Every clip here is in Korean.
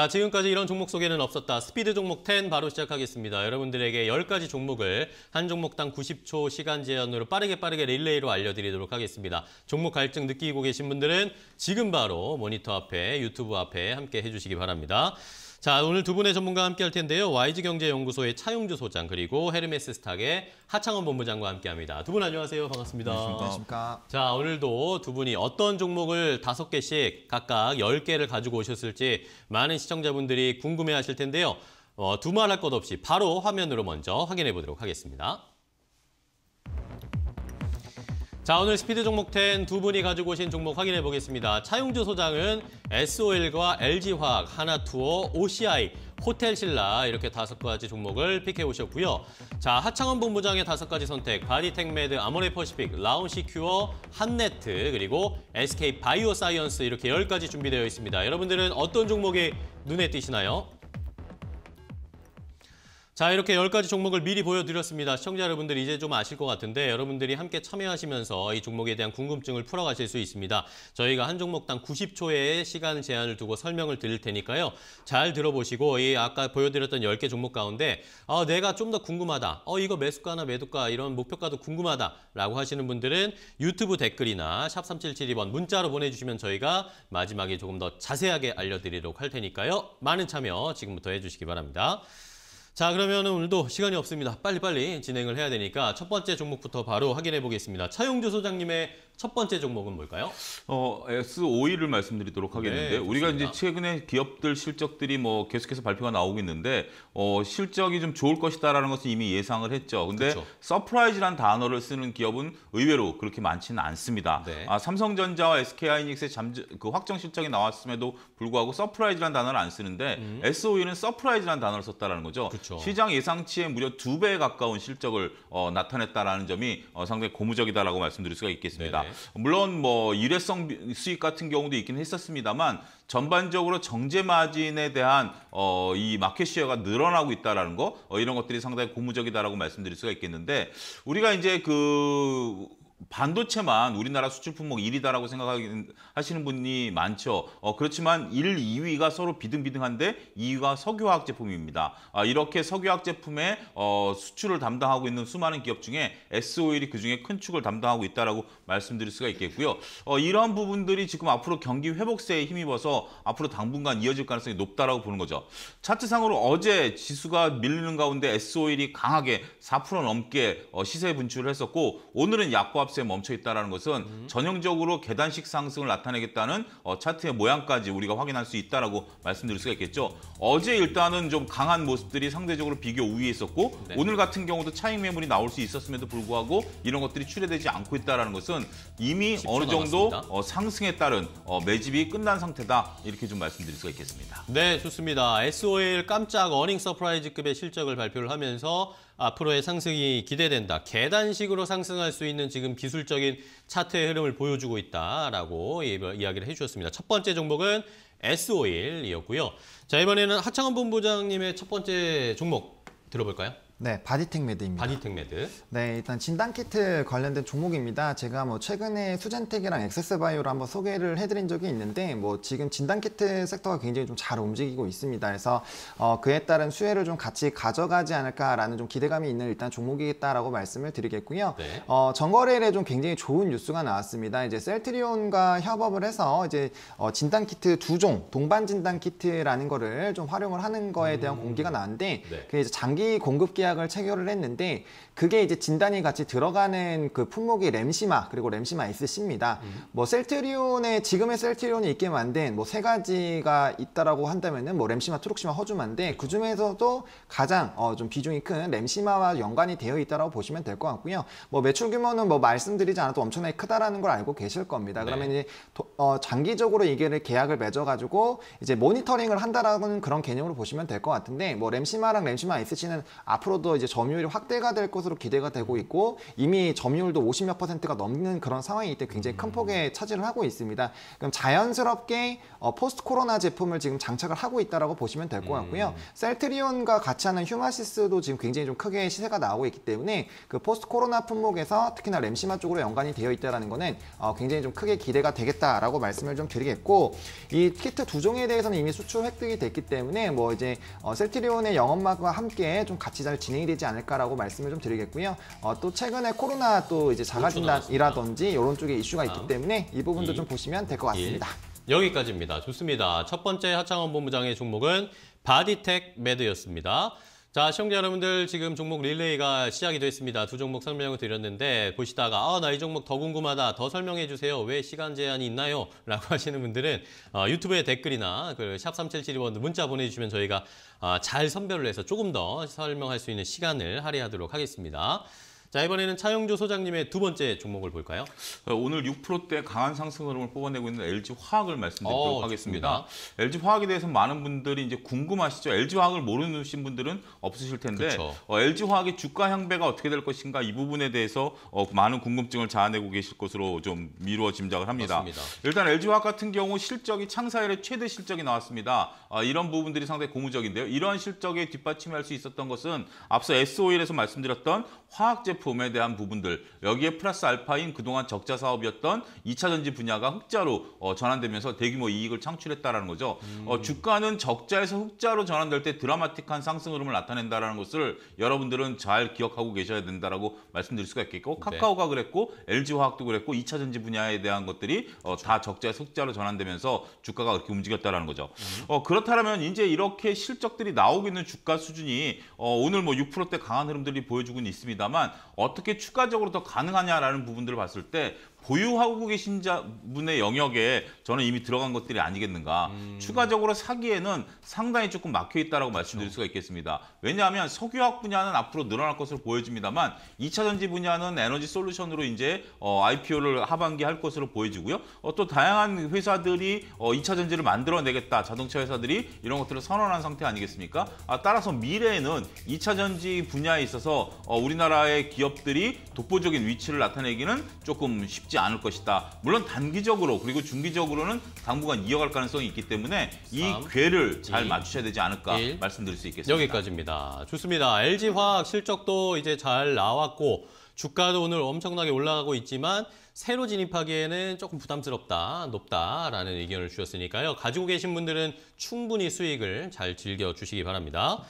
자, 지금까지 이런 종목 소개는 없었다. 스피드 종목 10 바로 시작하겠습니다. 여러분들에게 10가지 종목을 한 종목당 90초 시간 제한으로 빠르게 빠르게 릴레이로 알려드리도록 하겠습니다. 종목 갈증 느끼고 계신 분들은 지금 바로 모니터 앞에, 유튜브 앞에 함께 해주시기 바랍니다. 자, 오늘 두 분의 전문가와 함께 할 텐데요. YG경제연구소의 차용주 소장 그리고 헤르메스 스탁의 하창원 본부장과 함께합니다. 두 분 안녕하세요. 반갑습니다. 안녕하십니까. 자, 오늘도 두 분이 어떤 종목을 다섯 개씩 각각 열개를 가지고 오셨을지 많은 시청자분들이 궁금해하실 텐데요. 어, 두 말 할 것 없이 바로 화면으로 먼저 확인해 보도록 하겠습니다. 자 오늘 스피드 종목 10 두 분이 가지고 오신 종목 확인해 보겠습니다. 차용주 소장은 SOL과 LG화학, 하나투어, OCI, 호텔신라 이렇게 다섯 가지 종목을 픽해 오셨고요. 자 하창원 본부장의 다섯 가지 선택, 바디텍메드 아모레퍼시픽, 라온시큐어, 한네트 그리고 SK 바이오사이언스 이렇게 열 가지 준비되어 있습니다. 여러분들은 어떤 종목이 눈에 띄시나요? 자 이렇게 10가지 종목을 미리 보여드렸습니다. 시청자 여러분들 이제 좀 아실 것 같은데 여러분들이 함께 참여하시면서 이 종목에 대한 궁금증을 풀어가실 수 있습니다. 저희가 한 종목당 90초의 시간 제한을 두고 설명을 드릴 테니까요. 잘 들어보시고 이 아까 보여드렸던 10개 종목 가운데 어, 내가 좀 더 궁금하다. 어 이거 매수가나 매도가 이런 목표가도 궁금하다 라고 하시는 분들은 유튜브 댓글이나 샵 3772번 문자로 보내주시면 저희가 마지막에 조금 더 자세하게 알려드리도록 할 테니까요. 많은 참여 지금부터 해주시기 바랍니다. 자 그러면 오늘도 시간이 없습니다. 빨리빨리 진행을 해야 되니까 첫 번째 종목부터 바로 확인해 보겠습니다. 차용주 소장님의 첫 번째 종목은 뭘까요? 어, S5E를 말씀드리도록 네, 하겠는데 네, 우리가 이제 최근에 기업들 실적들이 뭐 계속해서 발표가 나오고 있는데 어, 실적이 좀 좋을 것이다라는 것은 이미 예상을 했죠. 근데 그렇죠. 서프라이즈란 단어를 쓰는 기업은 의외로 그렇게 많지는 않습니다. 네. 아, 삼성전자와 SK하이닉스의 잠재 그 확정 실적이 나왔음에도 불구하고 서프라이즈란 단어를 안 쓰는데 음. S5E는 서프라이즈란 단어를 썼다라는 거죠. 그렇죠. 시장 예상치에 무려 두 배에 가까운 실적을 어, 나타냈다라는 점이 어, 상당히 고무적이다라고 말씀드릴 수가 있겠습니다. 네네. 물론 뭐 일회성 수익 같은 경우도 있긴 했었습니다만 전반적으로 정제 마진에 대한 어, 이 마켓 시어가 늘어나고 있다라는 거 어, 이런 것들이 상당히 고무적이다라고 말씀드릴 수가 있겠는데 우리가 이제 그 반도체만 우리나라 수출 품목 1위다라고 생각하시는 분이 많죠. 어, 그렇지만 1, 2위가 서로 비등비등한데 2위가 석유화학 제품입니다. 아, 이렇게 석유화학 제품의 어, 수출을 담당하고 있는 수많은 기업 중에 SO일이 그중에 큰 축을 담당하고 있다라고 말씀드릴 수가 있겠고요. 어, 이한 부분들이 지금 앞으로 경기 회복세에 힘입어서 앞으로 당분간 이어질 가능성이 높다라고 보는 거죠. 차트상으로 어제 지수가 밀리는 가운데 SO일이 강하게 4% 넘게 어, 시세 분출을 했었고 오늘은 약과 집값에 멈춰 있다는 것은 음. 전형적으로 계단식 상승을 나타내겠다는 어, 차트의 모양까지 우리가 확인할 수 있다라고 말씀드릴 수가 있겠죠. 어제 일단은 좀 강한 모습들이 상대적으로 비교 우위에 있었고 네. 오늘 같은 경우도 차익 매물이 나올 수 있었음에도 불구하고 이런 것들이 출해되지 않고 있다라는 것은 이미 어느 정도 어, 상승에 따른 어, 매집이 끝난 상태다 이렇게 좀 말씀드릴 수가 있겠습니다. 네, 좋습니다. SOL 깜짝 어닝 서프라이즈급의 실적을 발표를 하면서 앞으로의 상승이 기대된다. 계단식으로 상승할 수 있는 지금 기술적인 차트의 흐름을 보여주고 있다라고 이야기를 해주셨습니다. 첫 번째 종목은 S 오일이었고요. 자 이번에는 하창원 본부장님의 첫 번째 종목 들어볼까요? 네, 바디텍 매드입니다. 바디텍 매드. 네, 일단 진단 키트 관련된 종목입니다. 제가 뭐 최근에 수젠텍이랑 엑세스바이오를 한번 소개를 해드린 적이 있는데, 뭐 지금 진단 키트 섹터가 굉장히 좀 잘 움직이고 있습니다. 그래서 어, 그에 따른 수혜를 좀 같이 가져가지 않을까라는 좀 기대감이 있는 일단 종목이겠다라고 말씀을 드리겠고요. 네. 어, 정거래일에 좀 굉장히 좋은 뉴스가 나왔습니다. 이제 셀트리온과 협업을 해서 이제 어, 진단 키트 두 종, 동반 진단 키트라는 거를 좀 활용을 하는 거에 대한 음... 공개가 나왔는데, 네. 그게 이제 장기 공급 계약 투약을 체결을 했는데 그게 이제 진단이 같이 들어가는 그 품목이 램시마 그리고 램시마 SC입니다. 음. 뭐 뭐셀트리온에 지금의 셀트리온이 있게 만든 뭐 세 가지가 있다라고 한다면은 뭐 램시마, 트룩시마, 허주마인데 그 중에서도 가장 어좀 비중이 큰 램시마와 연관이 되어 있다라고 보시면 될 것 같고요. 뭐 매출 규모는 뭐 말씀드리지 않아도 엄청나게 크다라는 걸 알고 계실 겁니다. 네. 그러면 이제 도, 어, 장기적으로 이게를 계약을 맺어가지고 이제 모니터링을 한다라는 그런 개념으로 보시면 될 것 같은데 뭐 램시마랑 램시마 SC는 앞으로 시에서도 이제 점유율이 확대가 될 것으로 기대가 되고 있고 이미 점유율도 50몇 퍼센트가 넘는 그런 상황이기 때문에 굉장히 큰 폭의 음. 차지를 하고 있습니다. 그럼 자연스럽게 어, 포스트 코로나 제품을 지금 장착을 하고 있다라고 보시면 될 것 같고요. 음. 셀트리온과 같이 하는 휴마시스도 지금 굉장히 좀 크게 시세가 나오고 있기 때문에 그 포스트 코로나 품목에서 특히나 램시마 쪽으로 연관이 되어 있다라는 거는 어, 굉장히 좀 크게 기대가 되겠다라고 말씀을 좀 드리겠고 이 키트 두 종에 대해서는 이미 수출 획득이 됐기 때문에 뭐 이제 어, 셀트리온의 영업마막와 함께 좀 같이 잘 진행이 되지 않을까라고 말씀을 좀 드리겠고요. 어, 또 최근에 코로나 또 이제 자가진단이라든지 이런 쪽에 이슈가 있기 아. 때문에 이 부분도 음. 좀 보시면 될것 예. 같습니다. 여기까지입니다. 좋습니다. 첫 번째 하창원 본부장의 종목은 바디텍 매드였습니다. 자, 시청자 여러분들 지금 종목 릴레이가 시작이 됐습니다. 두 종목 설명을 드렸는데 보시다가 아, 나 이 종목 더 궁금하다. 더 설명해 주세요. 왜 시간 제한이 있나요? 라고 하시는 분들은 어, 유튜브에 댓글이나 그 샵 3772번 문자 보내주시면 저희가 어, 잘 선별을 해서 조금 더 설명할 수 있는 시간을 할애하도록 하겠습니다. 자 이번에는 차영조 소장님의 두 번째 종목을 볼까요? 어, 오늘 6%대 강한 상승 흐름을 뽑아내고 있는 LG 화학을 말씀드리도록 오, 어, 하겠습니다. 좋습 LG 화학에 대해서 많은 분들이 이제 궁금하시죠. LG 화학을 모르는 분들은 없으실 텐데 어, LG 화학의 주가 향배가 어떻게 될 것인가 이 부분에 대해서 어, 많은 궁금증을 자아내고 계실 것으로 좀 미루어 짐작을 합니다. 맞습니다. 일단 LG 화학 같은 경우 실적이 창사일의 최대 실적이 나왔습니다. 어, 이런 부분들이 상당히 고무적인데요. 이러한 실적에 뒷받침할 수 있었던 것은 앞서 SOL에서 말씀드렸던 화학 제품 상품에 대한 부분들 여기에 플러스 알파인 그동안 적자 사업이었던 2차 전지 분야가 흑자로 어, 전환되면서 대규모 이익을 창출했다라는 거죠. 음. 어, 주가는 적자에서 흑자로 전환될 때 드라마틱한 상승 흐름을 나타낸다라는 것을 여러분들은 잘 기억하고 계셔야 된다라고 말씀드릴 수가 있겠고 네. 카카오가 그랬고 LG화학도 그랬고 2차 전지 분야에 대한 것들이 어, 그렇죠. 다 적자에서 흑자로 전환되면서 주가가 그렇게 움직였다라는 거죠. 음. 어, 그렇다면 이제 이렇게 실적들이 나오고 있는 주가 수준이 어, 오늘 뭐 6%대 강한 흐름들이 보여주고는 있습니다만 어떻게 추가적으로 더 가능하냐라는 부분들을 봤을 때 보유하고 계신 자 분의 영역에 저는 이미 들어간 것들이 아니겠는가. 음. 추가적으로 사기에는 상당히 조금 막혀 있다라고 그렇죠. 말씀드릴 수가 있겠습니다. 왜냐하면 석유화학 분야는 앞으로 늘어날 것으로 보여집니다만 2차 전지 분야는 에너지 솔루션으로 이제 어, IPO를 하반기 할 것으로 보여지고요. 어, 또 다양한 회사들이 어, 2차 전지를 만들어내겠다. 자동차 회사들이 이런 것들을 선언한 상태 아니겠습니까? 아, 따라서 미래에는 2차 전지 분야에 있어서 어, 우리나라의 기업들이 독보적인 위치를 나타내기는 조금 쉽 죽지 않을 것이다. 물론 단기적으로 그리고 중기적으로는 당분간 이어갈 가능성이 있기 때문에 이 3, 궤를 잘 2, 맞추셔야 되지 않을까 1, 말씀드릴 수 있겠습니다. 여기까지입니다. 좋습니다. LG화학 실적도 이제 잘 나왔고 주가도 오늘 엄청나게 올라가고 있지만 새로 진입하기에는 조금 부담스럽다, 높다라는 의견을 주셨으니까요. 가지고 계신 분들은 충분히 수익을 잘 즐겨주시기 바랍니다.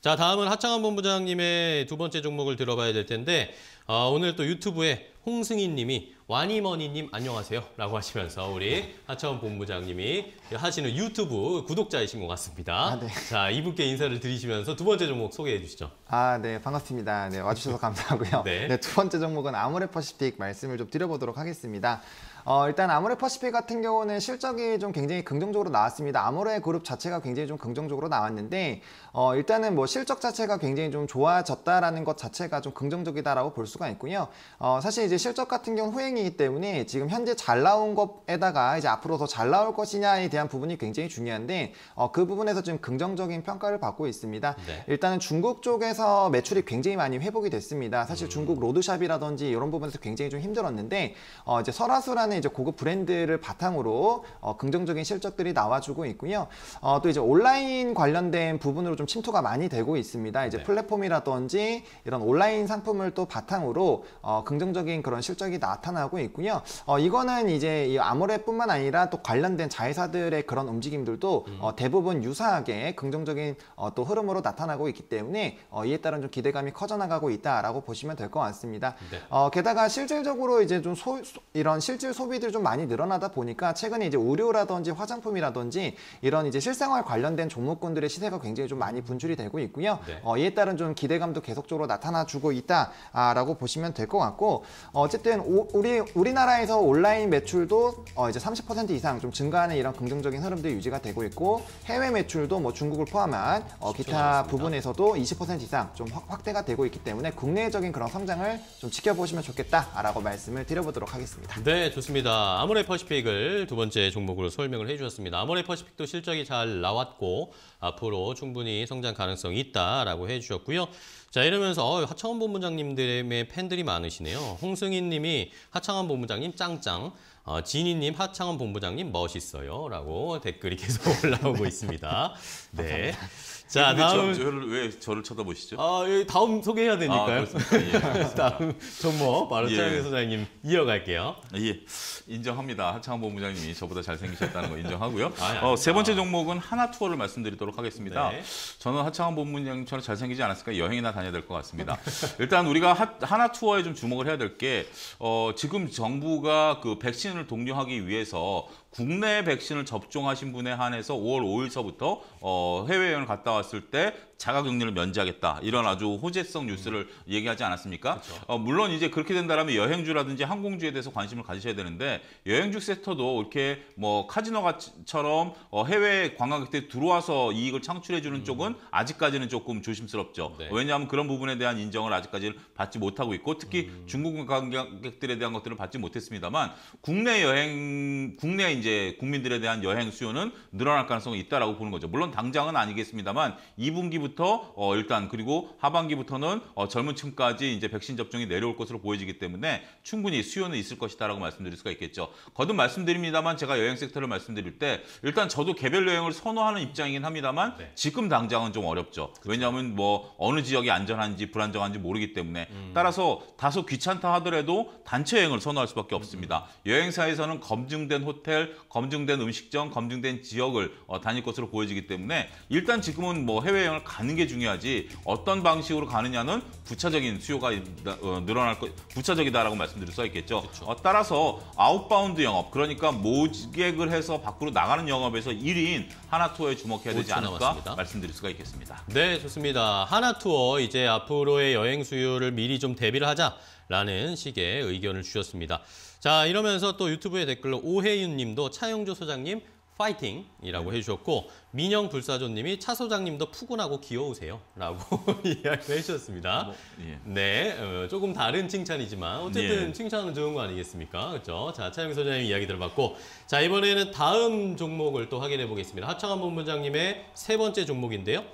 자, 다음은 하창한 본부장님의 두 번째 종목을 들어봐야 될 텐데 어, 오늘 또 유튜브에 홍승희님이 와니머니님 안녕하세요 라고 하시면서 우리 하차원 본부장님이 하시는 유튜브 구독자이신 것 같습니다. 아, 네. 자 이분께 인사를 드리시면서 두 번째 종목 소개해 주시죠. 아 네 반갑습니다. 네 와주셔서 감사하고요. 네. 네. 두 번째 종목은 아모레퍼시픽 말씀을 좀 드려보도록 하겠습니다. 어, 일단 아모레퍼시픽 같은 경우는 실적이 좀 굉장히 긍정적으로 나왔습니다. 아모레 그룹 자체가 굉장히 좀 긍정적으로 나왔는데 어, 일단은 뭐 실적 자체가 굉장히 좀 좋아졌다라는 것 자체가 좀 긍정적이다라고 볼 수가 있고요. 어, 사실 이제 실적 같은 경우 후행이기 때문에 지금 현재 잘 나온 것에다가 이제 앞으로 더 잘 나올 것이냐에 대한 부분이 굉장히 중요한데 어, 그 부분에서 지금 긍정적인 평가를 받고 있습니다. 네. 일단은 중국 쪽에서 매출이 굉장히 많이 회복이 됐습니다. 사실 음. 중국 로드샵이라든지 이런 부분에서 굉장히 좀 힘들었는데 어, 이제 설화수라는 최근 이제 고급 브랜드를 바탕으로 어, 긍정적인 실적들이 나와주고 있고요. 어, 또 이제 온라인 관련된 부분으로 좀 침투가 많이 되고 있습니다. 이제 네. 플랫폼이라든지 이런 온라인 상품을 또 바탕으로 어, 긍정적인 그런 실적이 나타나고 있고요. 어, 이거는 이제 이 아모레뿐만 아니라 또 관련된 자회사들의 그런 움직임들도 음. 어, 대부분 유사하게 긍정적인 어, 또 흐름으로 나타나고 있기 때문에 어, 이에 따른 좀 기대감이 커져나가고 있다라고 보시면 될 것 같습니다. 네. 어, 게다가 실질적으로 이제 좀 소, 이런 실질 소 소비들이 좀 많이 늘어나다 보니까 최근에 이제 의료라든지 화장품이라든지 이런 이제 실생활 관련된 종목군들의 시세가 굉장히 좀 많이 분출이 되고 있고요. 네. 어, 이에 따른 좀 기대감도 계속적으로 나타나 주고 있다라고 보시면 될 것 같고 어, 어쨌든 오, 우리 우리나라에서 온라인 매출도 어, 이제 30% 이상 좀 증가하는 이런 긍정적인 흐름들이 유지가 되고 있고 해외 매출도 뭐 중국을 포함한 어, 기타 부분에서도 20% 이상 좀 확대가 되고 있기 때문에 국내적인 그런 성장을 좀 지켜보시면 좋겠다라고 말씀을 드려보도록 하겠습니다. 네, 좋습니다. 그렇습니다. 아모레 퍼시픽을 두 번째 종목으로 설명을 해주셨습니다. 아모레 퍼시픽도 실적이 잘 나왔고 앞으로 충분히 성장 가능성이 있다라고 해주셨고요. 자 이러면서 어, 하창원 본부장님들의 팬들이 많으시네요. 홍승인 님이 하창원 본부장님 짱짱, 어, 진희 님 하창원 본부장님 멋있어요 라고 댓글이 계속 올라오고 있습니다. 네. 자 다음 저, 저를 왜 저를 쳐다보시죠? 아 예, 다음 소개해야 되니까요. 아, 예, 다음 전모 바로 예. 차영희 소장님 이어갈게요. 예, 인정합니다. 하창원 본부장님이 저보다 잘생기셨다는 거 인정하고요. 아, 어, 세 번째 종목은 하나 투어를 말씀드리도록 하겠습니다. 네. 저는 하창원 본부장님처럼 잘생기지 않았을까 여행이나 다 다녀야 될것 같습니다. 일단 우리가 하, 하나 투어에 좀 주목을 해야 될게 어, 지금 정부가 그 백신을 독려하기 위해서 국내 백신을 접종하신 분에 한해서 5월 5일서부터 어, 해외여행을 갔다 왔을 때 자가격리를 면제하겠다 이런 아주 호재성 뉴스를 음. 얘기하지 않았습니까? 그렇죠. 어, 물론 이제 그렇게 된다면 여행주라든지 항공주에 대해서 관심을 가지셔야 되는데 여행주 섹터도 이렇게 뭐 카지노처럼 어, 해외 관광객들이 들어와서 이익을 창출해주는 음. 쪽은 아직까지는 조금 조심스럽죠. 네. 왜냐하면 그런 부분에 대한 인정을 아직까지는 받지 못하고 있고 특히 음. 중국 관광객들에 대한 것들을 받지 못했습니다만 국내 여행 국내 이제 국민들에 대한 여행 수요는 늘어날 가능성이 있다라고 보는 거죠. 물론 당장은 아니겠습니다만 2분기부터 어 일단 그리고 하반기부터는 어 젊은 층까지 이제 백신 접종이 내려올 것으로 보여지기 때문에 충분히 수요는 있을 것이다라고 말씀드릴 수가 있겠죠. 거듭 말씀드립니다만 제가 여행 섹터를 말씀드릴 때 일단 저도 개별 여행을 선호하는 입장이긴 합니다만 네. 지금 당장은 좀 어렵죠. 그쵸. 그렇죠. 왜냐하면 뭐 어느 지역이 안전한지 불안정한지 모르기 때문에 음. 따라서 다소 귀찮다 하더라도 단체 여행을 선호할 수밖에 없습니다. 음. 여행사에서는 검증된 호텔, 검증된 음식점, 검증된 지역을 어, 다닐 것으로 보여지기 때문에 일단 지금은 뭐 해외여행을 가는 게 중요하지 어떤 방식으로 가느냐는 부차적인 수요가 어, 늘어날 것, 부차적이다라고 말씀드릴 수가 있겠죠. 어, 따라서 아웃바운드 영업, 그러니까 모객을 해서 밖으로 나가는 영업에서 1인 하나투어에 주목해야 되지 않을까 남았습니다. 말씀드릴 수가 있겠습니다. 네, 좋습니다. 하나투어 이제 앞으로의 여행 수요를 미리 좀 대비를 하자라는 식의 의견을 주셨습니다. 자 이러면서 또 유튜브에 댓글로 오혜윤 님도 차영조 소장님 파이팅이라고 네. 해주셨고 민영 불사조님이 차 소장님도 푸근하고 귀여우세요 라고 이야기 해주셨습니다. 뭐, 예. 네, 어, 조금 다른 칭찬이지만 어쨌든 예. 칭찬은 좋은 거 아니겠습니까? 그렇죠? 자, 차영 조 소장님 이야기 들어봤고 자 이번에는 다음 종목을 또 확인해 보겠습니다. 하청한 본부장님의 세 번째 종목인데요.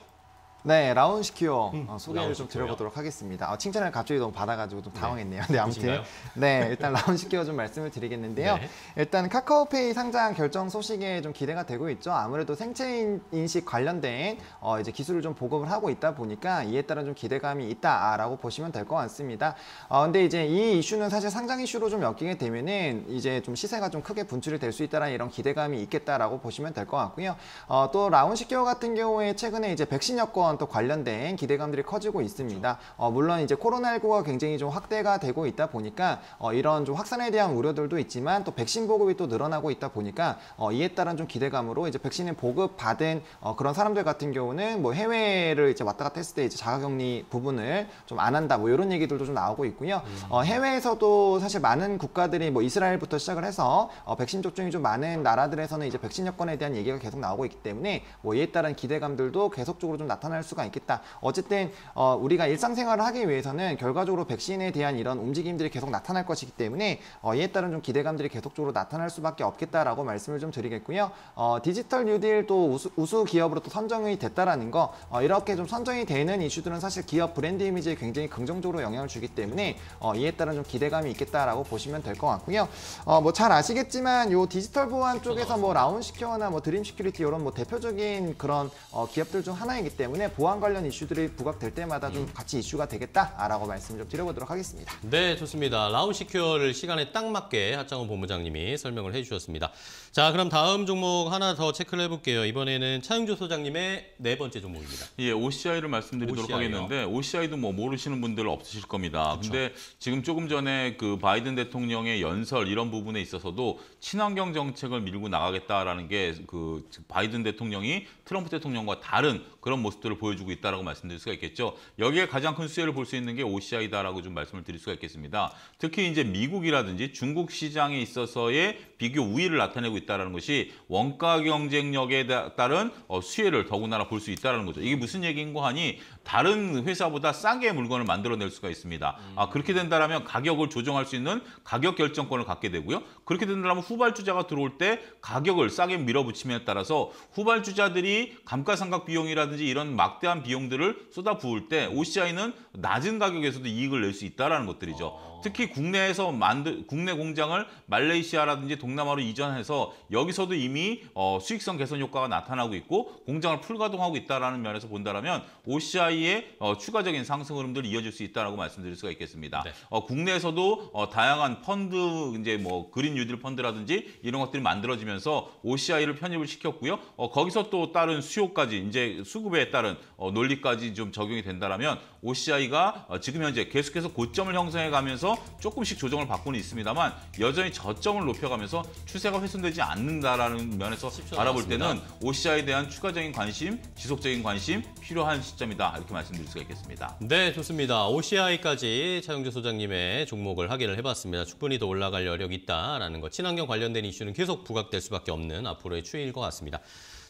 네, 라운 시키오 음, 어, 소개를 좀 드려보도록 하겠습니다. 어, 칭찬을 갑자기 너무 받아가지고 좀 당황했네요. 네, 네 아무튼 네 일단 라운 시키어좀 말씀을 드리겠는데요. 네. 일단 카카오페이 상장 결정 소식에 좀 기대가 되고 있죠. 아무래도 생체 인식 관련된 어, 이제 기술을 좀 보급을 하고 있다 보니까 이에 따른 좀 기대감이 있다라고 보시면 될 것 같습니다. 어, 근데 이제 이 이슈는 사실 상장 이슈로 좀 엮이게 되면은 이제 좀 시세가 좀 크게 분출이 될 수 있다라는 이런 기대감이 있겠다라고 보시면 될 것 같고요. 어, 또 라운 시키어 같은 경우에 최근에 이제 백신 여권 어떤 또 관련된 기대감들이 커지고 있습니다. 어, 물론 이제 코로나19가 굉장히 좀 확대가 되고 있다 보니까 어, 이런 좀 확산에 대한 우려들도 있지만 또 백신 보급이 또 늘어나고 있다 보니까 어, 이에 따른 좀 기대감으로 이제 백신을 보급 받은 어, 그런 사람들 같은 경우는 뭐 해외를 이제 왔다 갔다 했을 때 이제 자가격리 부분을 좀 안 한다 뭐 이런 얘기들도 좀 나오고 있고요. 어, 음. 해외에서도 사실 많은 국가들이 뭐 이스라엘부터 시작을 해서 어, 백신 접종이 좀 많은 나라들에서는 이제 백신 여권에 대한 얘기가 계속 나오고 있기 때문에 뭐 이에 따른 기대감들도 계속적으로 좀 나타날 할 수가 있겠다. 어쨌든 어, 우리가 일상생활을 하기 위해서는 결과적으로 백신에 대한 이런 움직임들이 계속 나타날 것이기 때문에 어, 이에 따른 좀 기대감들이 계속적으로 나타날 수밖에 없겠다라고 말씀을 좀 드리겠고요. 어, 디지털 뉴딜 또 우수, 우수, 기업으로 또 선정이 됐다라는 거 어, 이렇게 좀 선정이 되는 이슈들은 사실 기업 브랜드 이미지에 굉장히 긍정적으로 영향을 주기 때문에 어, 이에 따른 좀 기대감이 있겠다라고 보시면 될 것 같고요. 어, 뭐 잘 아시겠지만 요 디지털 보안 쪽에서 뭐 라운시큐어나 뭐 드림 시큐리티 이런 뭐 대표적인 그런 어, 기업들 중 하나이기 때문에 보안 관련 이슈들이 부각될 때마다 좀 음. 같이 이슈가 되겠다라고 말씀을 좀 드려보도록 하겠습니다. 네, 좋습니다. 라운시큐어를 시간에 딱 맞게 하창원 본부장님이 설명을 해주셨습니다. 자, 그럼 다음 종목 하나 더 체크를 해볼게요. 이번에는 차영조 소장님의 네 번째 종목입니다. 예, OCI를 말씀드리도록 OCI요. 하겠는데 OCI도 뭐 모르시는 분들 없으실 겁니다. 그쵸. 근데 지금 조금 전에 그 바이든 대통령의 연설 이런 부분에 있어서도 친환경 정책을 밀고 나가겠다라는 게 그 바이든 대통령이 트럼프 대통령과 다른 그런 모습들을 보여주고 있다라고 말씀드릴 수가 있겠죠. 여기에 가장 큰 수혜를 볼 수 있는 게 OCI다라고 좀 말씀을 드릴 수가 있겠습니다. 특히 이제 미국이라든지 중국 시장에 있어서의 비교 우위를 나타내고 있다는 것이 원가 경쟁력에 따른 어, 수혜를 더군다나 볼 수 있다는 거죠. 이게 무슨 얘기인 고 하니 다른 회사보다 싸게 물건을 만들어낼 수가 있습니다. 음. 아, 그렇게 된다면 가격을 조정할 수 있는 가격 결정권을 갖게 되고요. 그렇게 된다면 후발주자가 들어올 때 가격을 싸게 밀어붙임에 따라서 후발주자들이 감가상각 비용이라든지 이런 막대한 비용들을 쏟아부을 때 OCI는 낮은 가격에서도 이익을 낼 수 있다는 것들이죠. 아. 특히 국내에서 만들 국내 공장을 말레이시아라든지 동남아로 이전해서 여기서도 이미 어, 수익성 개선 효과가 나타나고 있고 공장을 풀가동하고 있다라는 면에서 본다라면 OCI의 어, 추가적인 상승 흐름들이 이어질 수 있다라고 말씀드릴 수가 있겠습니다. 네. 어, 국내에서도 어, 다양한 펀드 이제 뭐 그린 뉴딜 펀드라든지 이런 것들이 만들어지면서 OCI를 편입을 시켰고요. 어, 거기서 또 다른 수요까지 이제 수급에 따른 어, 논리까지 좀 적용이 된다라면 OCI가 어, 지금 현재 계속해서 고점을 형성해 가면서 따라서 조금씩 조정을 받고는 있습니다만 여전히 저점을 높여가면서 추세가 훼손되지 않는다라는 면에서 바라볼 때는 o c i 에 대한 추가적인 관심, 지속적인 관심 필요한 시점이다 이렇게 말씀드릴 수가 있겠습니다. 네, 좋습니다. OCI까지 차용재 소장님의 종목을 확인을 해봤습니다. 충분히 더 올라갈 여력이 있다라는 것. 친환경 관련된 이슈는 계속 부각될 수밖에 없는 앞으로의 추이일 것 같습니다.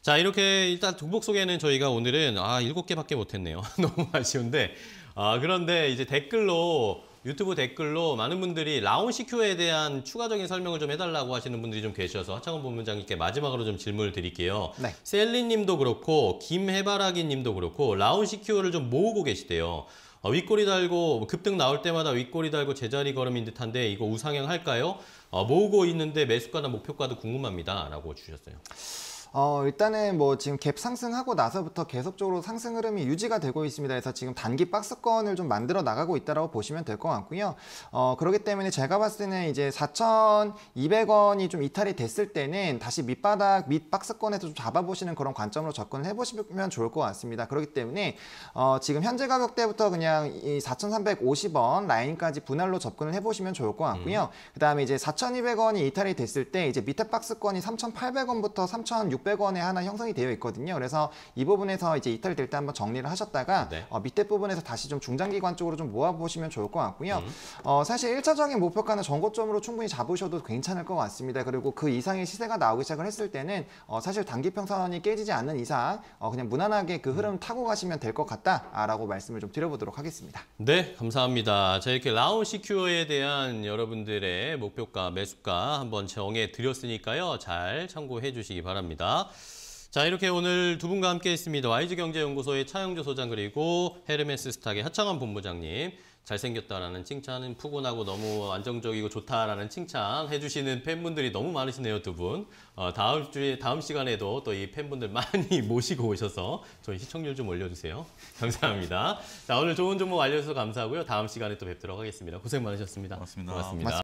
자, 이렇게 일단 두목 소개는 저희가 오늘은 아, 일 개밖에 못했네요. 너무 아쉬운데. 아, 그런데 이제 댓글로 유튜브 댓글로 많은 분들이 라온 시큐어에 대한 추가적인 설명을 좀 해달라고 하시는 분들이 좀 계셔서 하창원 본부장님께 마지막으로 좀 질문을 드릴게요. 네. 셀리님도 그렇고 김해바라기님도 그렇고 라온 시큐어를좀 모으고 계시대요. 어, 윗꼬리 달고 급등 나올 때마다 윗꼬리 달고 제자리 걸음인 듯한데 이거 우상향 할까요? 어, 모으고 있는데 매수가나 목표가도 궁금합니다. 라고 주셨어요. 어, 일단은 뭐 지금 갭 상승하고 나서부터 계속적으로 상승 흐름이 유지가 되고 있습니다. 그래서 지금 단기 박스권을 좀 만들어 나가고 있다라고 보시면 될 것 같고요. 어, 그렇기 때문에 제가 봤을 때는 이제 4,200원이 좀 이탈이 됐을 때는 다시 밑바닥 밑 박스권에서 좀 잡아보시는 그런 관점으로 접근을 해보시면 좋을 것 같습니다. 그렇기 때문에 어, 지금 현재 가격대부터 그냥 이 4,350원 라인까지 분할로 접근을 해보시면 좋을 것 같고요. 음. 그다음에 이제 4,200원이 이탈이 됐을 때 이제 밑에 박스권이 3,800원부터 3,600원 600원에 하나 형성이 되어 있거든요. 그래서 이 부분에서 이제 이탈될 때 한번 정리를 하셨다가 네. 어, 밑에 부분에서 다시 좀 중장기관 쪽으로 좀 모아보시면 좋을 것 같고요. 음. 어, 사실 1차적인 목표가는 전고점으로 충분히 잡으셔도 괜찮을 것 같습니다. 그리고 그 이상의 시세가 나오기 시작을 했을 때는 어, 사실 단기 평선이 깨지지 않는 이상 어, 그냥 무난하게 그 흐름 음. 타고 가시면 될 것 같다라고 말씀을 좀 드려보도록 하겠습니다. 네, 감사합니다. 자, 이렇게 라운 시큐어에 대한 여러분들의 목표가, 매수가 한번 정해 드렸으니까요. 잘 참고해 주시기 바랍니다. 자 이렇게 오늘 두 분과 함께했습니다. 와이즈 경제연구소의 차영조 소장 그리고 헤르메스 스탁의 하창원 본부장님 잘생겼다라는 칭찬은 푸근하고 너무 안정적이고 좋다라는 칭찬 해주시는 팬분들이 너무 많으시네요 두 분. 어, 다음 주에 다음 시간에도 또 이 팬분들 많이 모시고 오셔서 저희 시청률 좀 올려주세요. 감사합니다. 자 오늘 좋은 정보 알려주셔서 감사하고요. 다음 시간에 또 뵙도록 하겠습니다. 고생 많으셨습니다 고맙습니다. 고맙습니다. 고맙습니다.